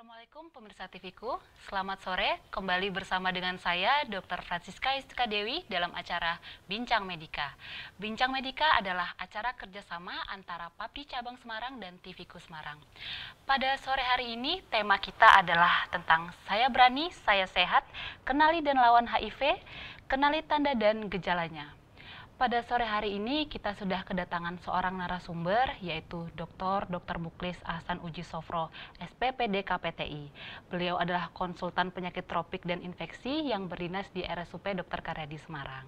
Assalamualaikum pemirsa TVku, selamat sore. Kembali bersama dengan saya Dr. Francisca Istika Dewi dalam acara Bincang Medika. Bincang Medika adalah acara kerjasama antara Papi Cabang Semarang dan TVku Semarang. Pada sore hari ini tema kita adalah tentang saya berani, saya sehat, kenali dan lawan HIV, kenali tanda dan gejalanya. Pada sore hari ini kita sudah kedatangan seorang narasumber yaitu Dr. Dr. Muklis Hasan Uji Sofro, SPPD KPTI. Beliau adalah konsultan penyakit tropik dan infeksi yang berdinas di RSUP Dr. Karyadi Semarang.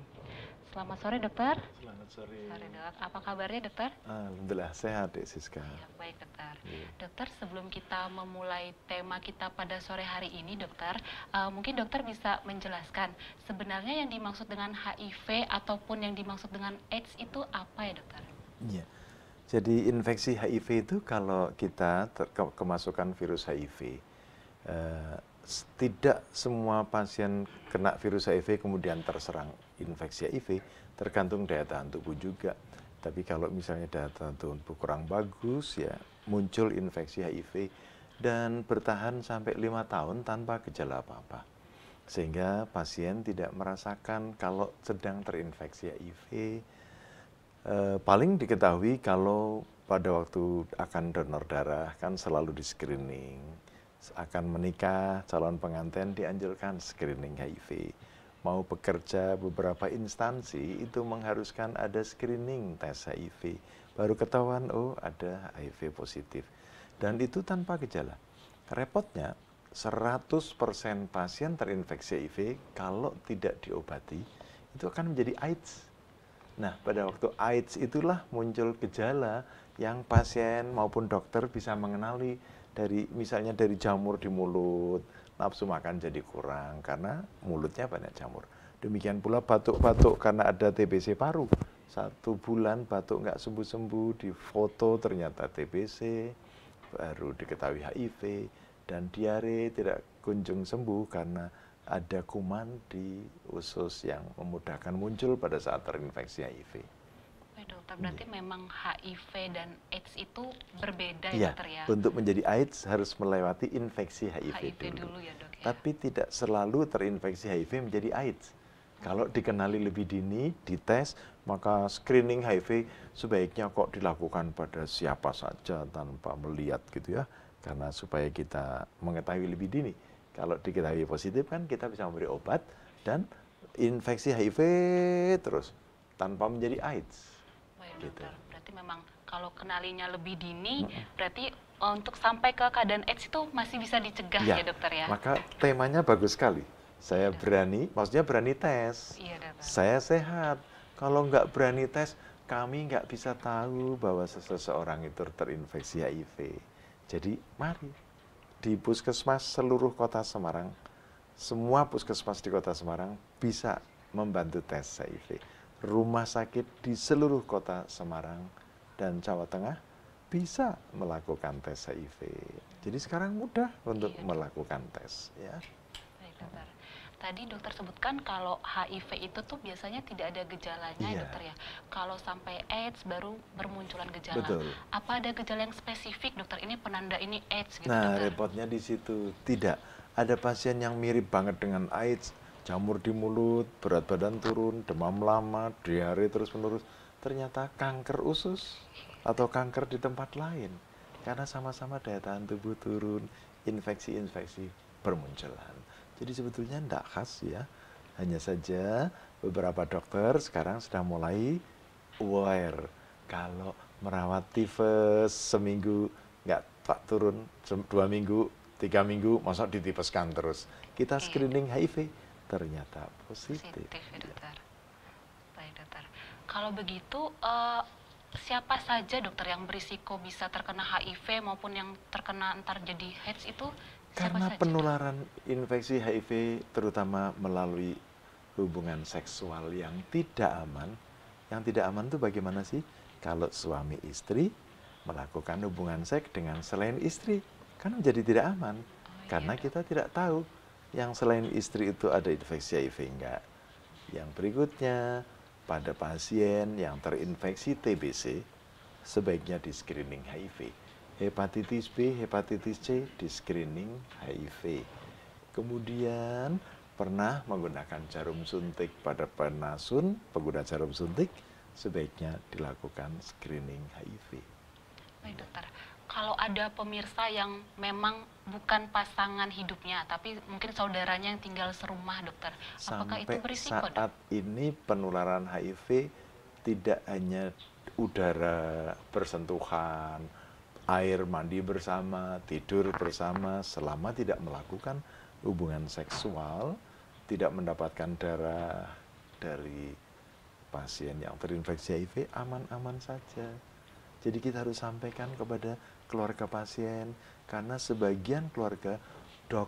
Selamat sore dokter. Selamat sore. Sore dok. Apa kabarnya dokter? Alhamdulillah sehat deh Siska. Ya, baik dokter. Ya. Dokter sebelum kita memulai tema kita pada sore hari ini dokter, uh, mungkin dokter bisa menjelaskan sebenarnya yang dimaksud dengan HIV ataupun yang dimaksud dengan AIDS itu apa ya dokter? Iya. Jadi infeksi HIV itu kalau kita ke kemasukan virus HIV, uh, eh, tidak semua pasien kena virus HIV kemudian terserang infeksi HIV, tergantung daya tahan tubuh juga. Tapi kalau misalnya daya tahan tubuh kurang bagus ya muncul infeksi HIV dan bertahan sampai lima tahun tanpa gejala apa-apa. Sehingga pasien tidak merasakan kalau sedang terinfeksi HIV. E, paling diketahui kalau pada waktu akan donor darah kan selalu di screening akan menikah, calon pengantin dianjurkan screening HIV. Mau bekerja beberapa instansi itu mengharuskan ada screening tes HIV. Baru ketahuan, oh ada HIV positif. Dan itu tanpa gejala. Repotnya, 100% pasien terinfeksi HIV kalau tidak diobati itu akan menjadi AIDS. Nah, pada waktu AIDS itulah muncul gejala yang pasien maupun dokter bisa mengenali dari misalnya dari jamur di mulut, nafsu makan jadi kurang karena mulutnya banyak jamur. Demikian pula batuk-batuk karena ada TBC paru. Satu bulan batuk nggak sembuh-sembuh, di foto ternyata TBC, baru diketahui HIV, dan diare tidak kunjung sembuh karena ada kuman di usus yang memudahkan muncul pada saat terinfeksi HIV dokter berarti hmm. memang HIV dan AIDS itu berbeda ya, ya dokter ya. Untuk menjadi AIDS harus melewati infeksi HIV, HIV dulu. dulu ya dok. Ya. Tapi tidak selalu terinfeksi HIV menjadi AIDS. Hmm. Kalau dikenali lebih dini, dites, maka screening HIV sebaiknya kok dilakukan pada siapa saja tanpa melihat gitu ya, karena supaya kita mengetahui lebih dini. Kalau diketahui positif kan kita bisa memberi obat dan infeksi HIV terus tanpa menjadi AIDS gitu. Berarti memang kalau kenalinya lebih dini, hmm. berarti eh, untuk sampai ke keadaan AIDS itu masih bisa dicegah ya, ya dokter ya. Maka temanya bagus sekali. Saya berani, maksudnya berani tes. Iya, Saya sehat. Kalau nggak berani tes, kami nggak bisa tahu bahwa seseorang itu terinfeksi HIV. Jadi mari di puskesmas seluruh kota Semarang, semua puskesmas di kota Semarang bisa membantu tes HIV rumah sakit di seluruh kota Semarang dan Jawa Tengah bisa melakukan tes HIV. Jadi sekarang mudah iya, untuk iya. melakukan tes ya. Baik, dokter. Tadi dokter sebutkan kalau HIV itu tuh biasanya tidak ada gejalanya iya. dokter ya. Kalau sampai AIDS baru bermunculan gejala. Betul. Apa ada gejala yang spesifik dokter? Ini penanda ini AIDS gitu Nah, dokter? repotnya di situ. Tidak. Ada pasien yang mirip banget dengan AIDS, jamur di mulut, berat badan turun, demam lama, diare terus-menerus, ternyata kanker usus atau kanker di tempat lain. Karena sama-sama daya tahan tubuh turun, infeksi-infeksi bermunculan. Jadi sebetulnya tidak khas ya. Hanya saja beberapa dokter sekarang sudah mulai aware kalau merawat tifus seminggu nggak tak turun dua minggu tiga minggu masuk ditipeskan terus kita screening HIV ternyata positif. Positif ya, iya. dokter. Baik dokter. Kalau begitu uh, siapa saja dokter yang berisiko bisa terkena HIV maupun yang terkena ntar jadi AIDS itu? Karena siapa penularan saja, infeksi HIV terutama melalui hubungan seksual yang tidak aman. Yang tidak aman itu bagaimana sih? Kalau suami istri melakukan hubungan seks dengan selain istri, kan menjadi tidak aman. Oh, iya, karena kita tidak tahu yang selain istri itu ada infeksi HIV enggak? Yang berikutnya, pada pasien yang terinfeksi TBC, sebaiknya di screening HIV. Hepatitis B, hepatitis C, di screening HIV. Kemudian, pernah menggunakan jarum suntik pada penasun, pengguna jarum suntik, sebaiknya dilakukan screening HIV. Baik dokter, kalau ada pemirsa yang memang bukan pasangan hidupnya, tapi mungkin saudaranya yang tinggal serumah, dokter. Sampai Apakah itu berisiko? Saat dok? ini penularan HIV tidak hanya udara bersentuhan, air mandi bersama, tidur bersama, selama tidak melakukan hubungan seksual, tidak mendapatkan darah dari pasien yang terinfeksi HIV aman-aman saja. Jadi kita harus sampaikan kepada keluarga pasien karena sebagian keluarga dok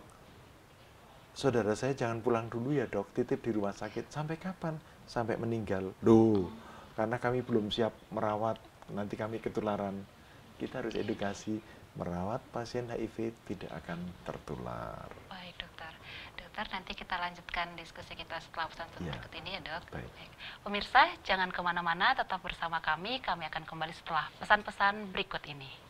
saudara saya jangan pulang dulu ya dok titip di rumah sakit sampai kapan sampai meninggal loh karena kami belum siap merawat nanti kami ketularan kita harus edukasi merawat pasien HIV tidak akan tertular dokter. Nanti kita lanjutkan diskusi kita setelah pesan ya. berikut ini ya dok. Baik. Pemirsa, jangan kemana-mana, tetap bersama kami. Kami akan kembali setelah pesan-pesan berikut ini.